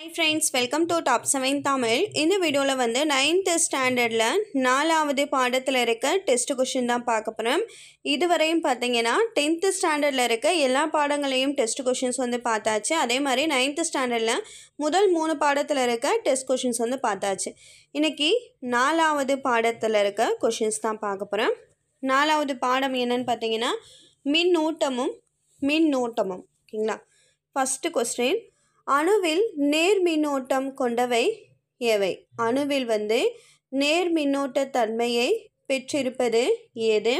hi friends welcome to top seven Tamil இந்த வீடியோவில் வந்து நைன்த்து ஸ்டாண்டர்டில் நாலாவது பாடத்தில் இருக்க டெஸ்ட் கொஷின் தான் பார்க்க போகிறோம் இதுவரையும் பார்த்தீங்கன்னா டென்த்து ஸ்டாண்டர்டில் இருக்க எல்லா பாடங்களையும் டெஸ்ட் கொஷின்ஸ் வந்து பார்த்தாச்சு அதே மாதிரி நைன்த்து ஸ்டாண்டர்டில் முதல் மூணு பாடத்தில் இருக்க டெஸ்ட் கொஷின்ஸ் வந்து பார்த்தாச்சு இன்றைக்கி நாலாவது பாடத்தில் இருக்க கொஷின்ஸ் தான் பார்க்க போகிறோம் நாலாவது பாடம் என்னென்னு பார்த்தீங்கன்னா மின் மின் மின்னோட்டமும் ஓகேங்களா ஃபஸ்ட்டு கொஸ்டின் அணுவில் நேர் மின்னோட்டம் கொண்டவை எவை அணுவில் வந்து நேர் மின்னோட்ட தன்மையை பெற்றிருப்பது ஏது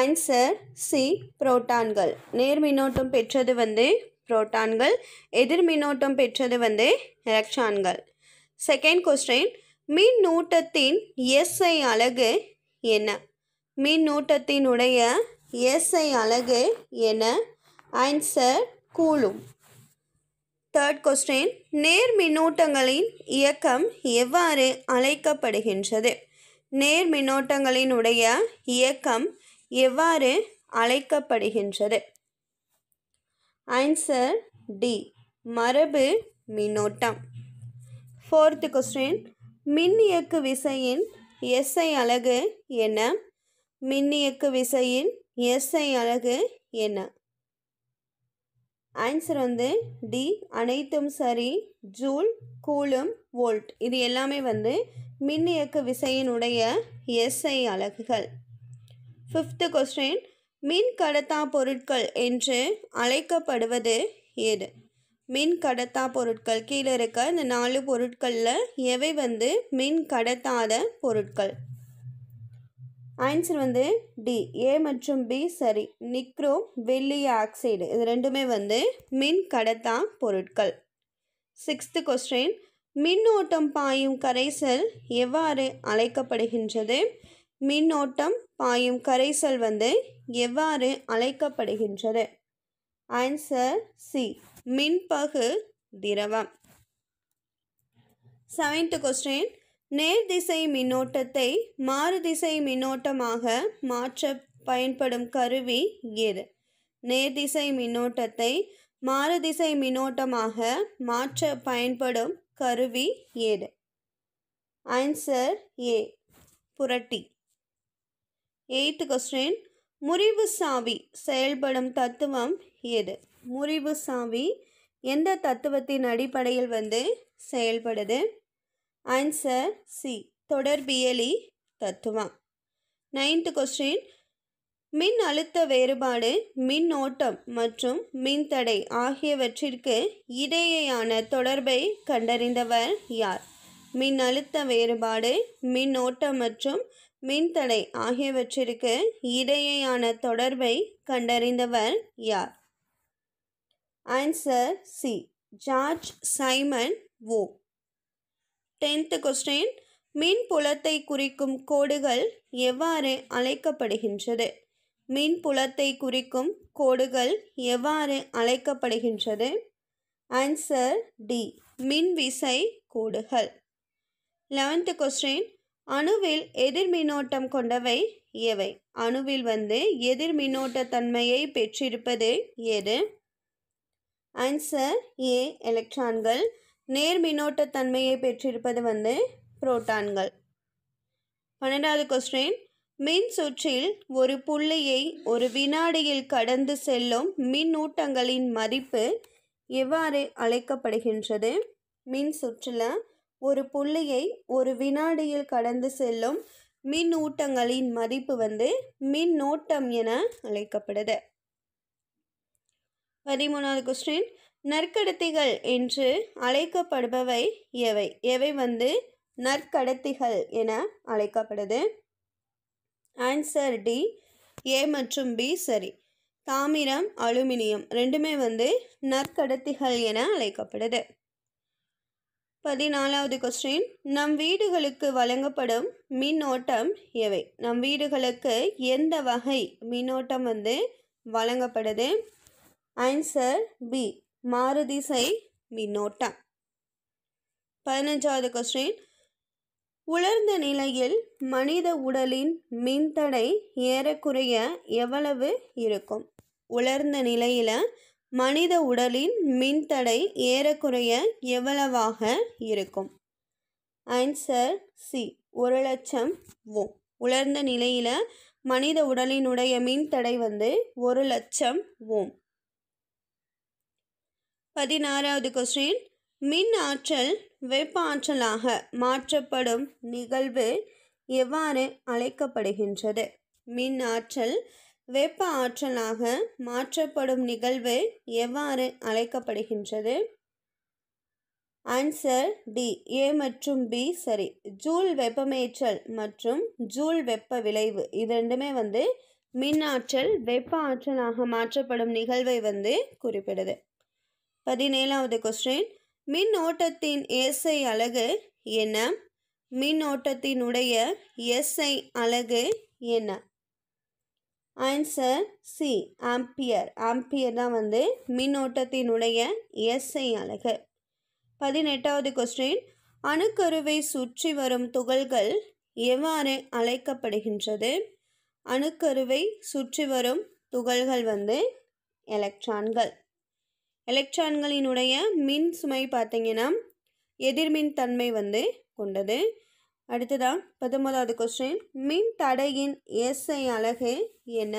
ஆன்சர் சி புரோட்டான்கள் நேர் மின்னோட்டம் பெற்றது வந்து புரோட்டான்கள் எதிர் மின்னோட்டம் பெற்றது வந்து எலக்ட்ரான்கள் செகண்ட் கொஸ்டின் மின்னூட்டத்தின் எஸ்ஐ அலகு என்ன மின்னூட்டத்தினுடைய எஸ்ஐ அலகு என ஆன்சர் கூலும் தேர்ட் கொஸ்டின் நேர் மின்னோட்டங்களின் இயக்கம் எவ்வாறு அழைக்கப்படுகின்றது நேர் மின்னோட்டங்களினுடைய இயக்கம் எவ்வாறு அழைக்கப்படுகின்றது ஆன்சர் டி மரபு மின்னோட்டம் ஃபோர்த் கொஸ்டின் மின் இயக்கு விசையின் எஸ்ஐ அலகு என்ன மின் இயக்கு விசையின் எஸ்ஐ அலகு என்ன ஆன்சர் வந்து டி அனைத்தும் சரி ஜூல் கூலும் வோல்ட் இது எல்லாமே வந்து மின் இயக்க விசையினுடைய எஸ்ஐ அலகுகள் ஃபிஃப்த்து கொஸ்டின் மின் கடத்தா பொருட்கள் என்று அழைக்கப்படுவது எது மின் கடத்தா பொருட்கள் கீழே இருக்க இந்த நாலு பொருட்களில் எவை வந்து மின் கடத்தாத பொருட்கள் ஆன்சர் வந்து டி ஏ மற்றும் பி சரி நிக்ரோ வெள்ளி ஆக்சைடு இது ரெண்டுமே வந்து மின் கடத்தா பொருட்கள் சிக்ஸ்த்து கொஸ்டின் மின்னோட்டம் பாயும் கரைசல் எவ்வாறு அழைக்கப்படுகின்றது மின்னோட்டம் பாயும் கரைசல் வந்து எவ்வாறு அழைக்கப்படுகின்றது ஆன்சர் சி மின்பகு திரவம் செவன்த் கொஸ்டின் நேர்திசை மின்னோட்டத்தை மாறுதிசை மின்னோட்டமாக மாற்ற பயன்படும் கருவி எது நேர்திசை மின்னோட்டத்தை மாறுதிசை மின்னோட்டமாக மாற்ற பயன்படும் கருவி எது ஆன்சர் ஏ புரட்டி எயித்து கொஸ்டின் முறிவு சாவி செயல்படும் தத்துவம் எது முறிவு சாவி எந்த தத்துவத்தின் அடிப்படையில் வந்து செயல்படுது ஆன்சர் சி தொடர்பியலி தத்துவம் நைன்த்து கொஸ்டின் மின் அழுத்த வேறுபாடு மின்னோட்டம் மற்றும் மின்தடை ஆகியவற்றிற்கு இடையேயான தொடர்பை கண்டறிந்தவர் யார் மின் அழுத்த வேறுபாடு மின்னோட்டம் மற்றும் மின்தடை ஆகியவற்றிற்கு இடையேயான தொடர்பை கண்டறிந்தவர் யார் answer C George Simon Ohm tenth question மின் புலத்தை குறிக்கும் கோடுகள் எவ்வாறு அழைக்கப்படுகின்றது மின் புலத்தை குறிக்கும் கோடுகள் எவ்வாறு அழைக்கப்படுகின்றது ஆன்சர் டி மின் விசை கோடுகள் லெவன்த்து கொஸ்டின் அணுவில் மின்னோட்டம் கொண்டவை எவை அணுவில் வந்து மின்னோட்ட தன்மையை பெற்றிருப்பது எது ஆன்சர் ஏ எலக்ட்ரான்கள் நேர் தன்மையை பெற்றிருப்பது வந்து புரோட்டான்கள் பன்னெண்டாவது கொஸ்டின் மின் சுற்றில் ஒரு புள்ளியை ஒரு வினாடியில் கடந்து செல்லும் மின்னூட்டங்களின் மதிப்பு எவ்வாறு அழைக்கப்படுகின்றது மின் சுற்றில் ஒரு புள்ளியை ஒரு வினாடியில் கடந்து செல்லும் மின்னூட்டங்களின் மதிப்பு வந்து மின்னோட்டம் என அழைக்கப்படுது பதிமூணாவது கொஸ்டின் நற்கடத்திகள் என்று அழைக்கப்படுபவை எவை எவை வந்து நற்கடத்திகள் என அழைக்கப்படுது ஆன்சர் டி ஏ மற்றும் பி சரி தாமிரம் அலுமினியம் ரெண்டுமே வந்து நற்கடத்திகள் என அழைக்கப்படுது பதினாலாவது கொஸ்டின் நம் வீடுகளுக்கு வழங்கப்படும் மின்னோட்டம் எவை நம் வீடுகளுக்கு எந்த வகை மின்னோட்டம் வந்து வழங்கப்படுது ஆன்சர் பி மாறுதிசை மின்னோட்டம் பதினஞ்சாவது கொஸ்டின் உலர்ந்த நிலையில் மனித உடலின் மின்தடை ஏறக்குறைய எவ்வளவு இருக்கும் உலர்ந்த நிலையில் மனித உடலின் மின்தடை ஏறக்குறைய எவ்வளவாக இருக்கும் ஆன்சர் சி ஒரு லட்சம் ஓ உலர்ந்த நிலையில் மனித உடலினுடைய மின்தடை வந்து ஒரு லட்சம் ஓம் பதினாறாவது கொஸ்டின் மின் ஆற்றல் வெப்ப ஆற்றலாக மாற்றப்படும் நிகழ்வு எவ்வாறு அழைக்கப்படுகின்றது மின் ஆற்றல் வெப்ப ஆற்றலாக மாற்றப்படும் நிகழ்வு எவ்வாறு அழைக்கப்படுகின்றது ஆன்சர் டி ஏ மற்றும் பி சரி ஜூல் வெப்பமேற்றல் மற்றும் ஜூல் வெப்ப விளைவு இது ரெண்டுமே வந்து மின் ஆற்றல் வெப்ப ஆற்றலாக மாற்றப்படும் நிகழ்வை வந்து குறிப்பிடுது பதினேழாவது கொஸ்டின் மின் ஓட்டத்தின் எஸ்ஐ அலகு என்ன மின் ஓட்டத்தினுடைய எஸ்ஐ அலகு என்ன ஆன்சர் சி ஆம்பியர் ஆம்பியர் தான் வந்து மின்னோட்டத்தினுடைய எஸ்ஐ அலகு பதினெட்டாவது கொஸ்டின் அணுக்கருவை சுற்றி வரும் துகள்கள் எவ்வாறு அழைக்கப்படுகின்றது அணுக்கருவை சுற்றி வரும் துகள்கள் வந்து எலக்ட்ரான்கள் எலக்ட்ரான்களினுடைய மின் சுமை பார்த்தீங்கன்னா எதிர்மின் தன்மை வந்து கொண்டது அடுத்ததாக பத்தொன்பதாவது கொஸ்டின் மின் தடையின் எஸ்ஐ அலகு என்ன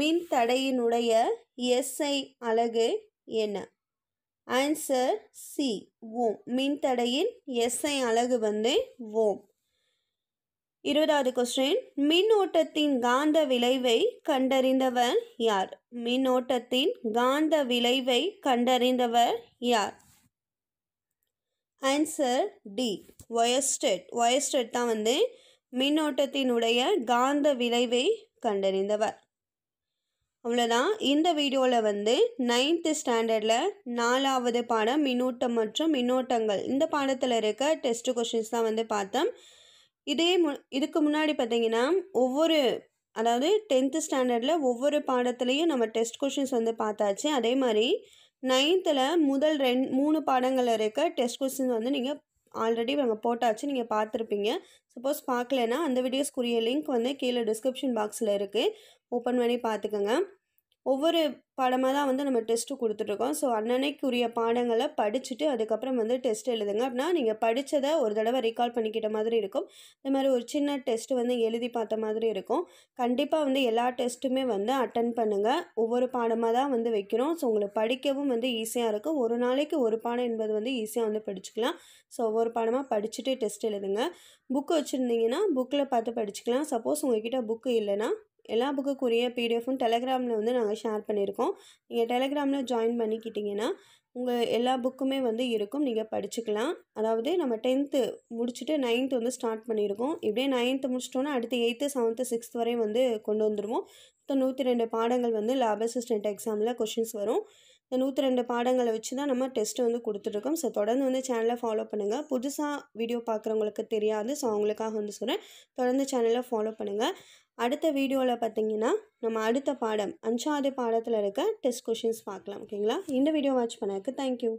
மின் தடையினுடைய எஸ்ஐ அலகு என்ன ஆன்சர் சி ஓம் மின்தடையின் எஸ்ஐ அலகு வந்து ஓம் இருபதாவது கொஸ்டின் மின்னோட்டத்தின் காந்த விளைவை கண்டறிந்தவர் யார் மின்னோட்டத்தின் காந்த விளைவை கண்டறிந்தவர் யார் ஆன்சர் டி ஒயஸ்டெட் ஒயஸ்டெட் தான் வந்து மின்னோட்டத்தினுடைய காந்த விளைவை கண்டறிந்தவர் அவ்வளோதான் இந்த வீடியோவில் வந்து நைன்த்து ஸ்டாண்டர்டில் நாலாவது பாடம் மின்னூட்டம் மற்றும் மின்னோட்டங்கள் இந்த பாடத்தில் இருக்க டெஸ்ட் கொஷின்ஸ் தான் வந்து பார்த்தோம் இதே மு இதுக்கு முன்னாடி பார்த்திங்கன்னா ஒவ்வொரு அதாவது டென்த்து ஸ்டாண்டர்டில் ஒவ்வொரு பாடத்துலேயும் நம்ம டெஸ்ட் கொஷின்ஸ் வந்து பார்த்தாச்சு அதே மாதிரி நைன்த்தில் முதல் ரெண் மூணு பாடங்கள் இருக்க டெஸ்ட் கொஷின்ஸ் வந்து நீங்கள் ஆல்ரெடி நாங்கள் போட்டாச்சு நீங்கள் பார்த்துருப்பீங்க சப்போஸ் பார்க்கலன்னா அந்த வீடியோஸ்க்குரிய லிங்க் வந்து கீழே டிஸ்கிரிப்ஷன் பாக்ஸில் இருக்குது ஓப்பன் பண்ணி பார்த்துக்கோங்க ஒவ்வொரு பாடமாக தான் வந்து நம்ம டெஸ்ட்டு கொடுத்துட்ருக்கோம் ஸோ அன்னன்னைக்குரிய பாடங்களை படிச்சுட்டு அதுக்கப்புறம் வந்து டெஸ்ட் எழுதுங்க அப்படின்னா நீங்கள் படித்ததை ஒரு தடவை ரீகால் பண்ணிக்கிட்ட மாதிரி இருக்கும் இந்த மாதிரி ஒரு சின்ன டெஸ்ட் வந்து எழுதி பார்த்த மாதிரி இருக்கும் கண்டிப்பாக வந்து எல்லா டெஸ்ட்டுமே வந்து அட்டன் பண்ணுங்கள் ஒவ்வொரு பாடமாக தான் வந்து வைக்கிறோம் ஸோ உங்களுக்கு படிக்கவும் வந்து ஈஸியாக இருக்கும் ஒரு நாளைக்கு ஒரு பாடம் என்பது வந்து ஈஸியாக வந்து படிச்சுக்கலாம் ஸோ ஒவ்வொரு பாடமாக படிச்சுட்டு டெஸ்ட் எழுதுங்க புக்கு வச்சுருந்தீங்கன்னா புக்கில் பார்த்து படிச்சுக்கலாம் சப்போஸ் கிட்டே புக்கு இல்லைன்னா எல்லா புக்குக்குரிய பிடிஎஃபும் டெலகிராமில் வந்து நாங்கள் ஷேர் பண்ணியிருக்கோம் நீங்கள் டெலகிராமில் ஜாயின் பண்ணிக்கிட்டிங்கன்னா உங்கள் எல்லா புக்குமே வந்து இருக்கும் நீங்கள் படிச்சுக்கலாம் அதாவது நம்ம டென்த்து முடிச்சுட்டு நைன்த்து வந்து ஸ்டார்ட் பண்ணியிருக்கோம் இப்படியே நைன்த்து முடிச்சிட்டோன்னா அடுத்து எயித்து செவன்த்து சிக்ஸ்த் வரையும் வந்து கொண்டு வந்துடுவோம் இப்போ நூற்றி ரெண்டு பாடங்கள் வந்து லேப் அசிஸ்டன்ட் எக்ஸாமில் கொஷின்ஸ் வரும் இந்த நூற்றி ரெண்டு பாடங்களை வச்சு தான் நம்ம டெஸ்ட்டு வந்து கொடுத்துட்ருக்கோம் ஸோ தொடர்ந்து வந்து சேனலை ஃபாலோ பண்ணுங்கள் புதுசாக வீடியோ பார்க்குறவங்களுக்கு தெரியாது ஸோ அவங்களுக்காக வந்து சொல்கிறேன் தொடர்ந்து சேனலை ஃபாலோ பண்ணுங்கள் அடுத்த வீடியோவில் பார்த்தீங்கன்னா நம்ம அடுத்த பாடம் அஞ்சாவது பாடத்தில் இருக்க டெஸ்ட் கொஷின்ஸ் பார்க்கலாம் ஓகேங்களா இந்த வீடியோ வாட்ச் பண்ணதுக்கு தேங்க்யூ